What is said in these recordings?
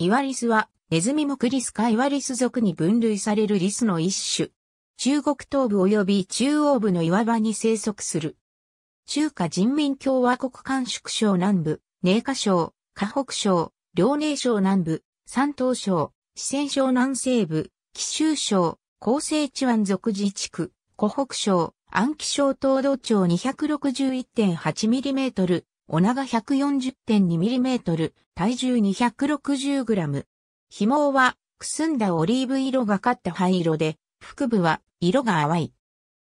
イワリスは、ネズミクリスかイワリス属に分類されるリスの一種。中国東部及び中央部の岩場に生息する。中華人民共和国甘粛省南部、寧夏省、河北省、遼寧省南部、山東省、四川省南西部、貴州省、広西地湾族属自治区、湖北省、安徽省東道町 261.8mm、お長 140.2mm、体重 260g。紐は、くすんだオリーブ色がかった灰色で、腹部は色が淡い。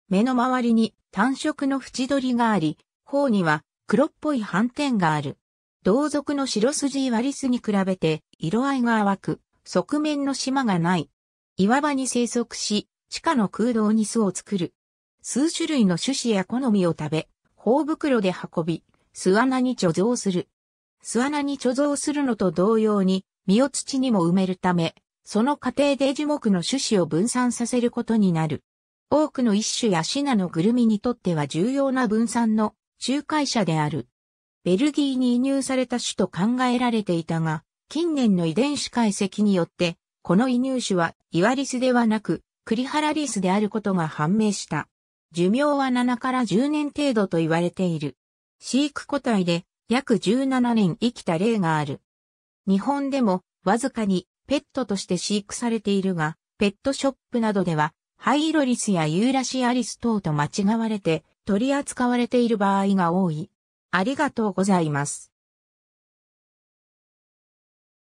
目の周りに単色の縁取りがあり、頬には黒っぽい斑点がある。同族の白筋割りスに比べて色合いが淡く、側面の島がない。岩場に生息し、地下の空洞に巣を作る。数種類の種子や好みを食べ、頬袋で運び、巣穴に貯蔵する。巣穴に貯蔵するのと同様に、身を土にも埋めるため、その過程で樹木の種子を分散させることになる。多くの一種やシナのグルミにとっては重要な分散の仲介者である。ベルギーに移入された種と考えられていたが、近年の遺伝子解析によって、この移入種はイワリスではなく、クリハラリスであることが判明した。寿命は7から10年程度と言われている。飼育個体で約17年生きた例がある。日本でもわずかにペットとして飼育されているが、ペットショップなどではハイロリスやユーラシアリス等と間違われて取り扱われている場合が多い。ありがとうございます。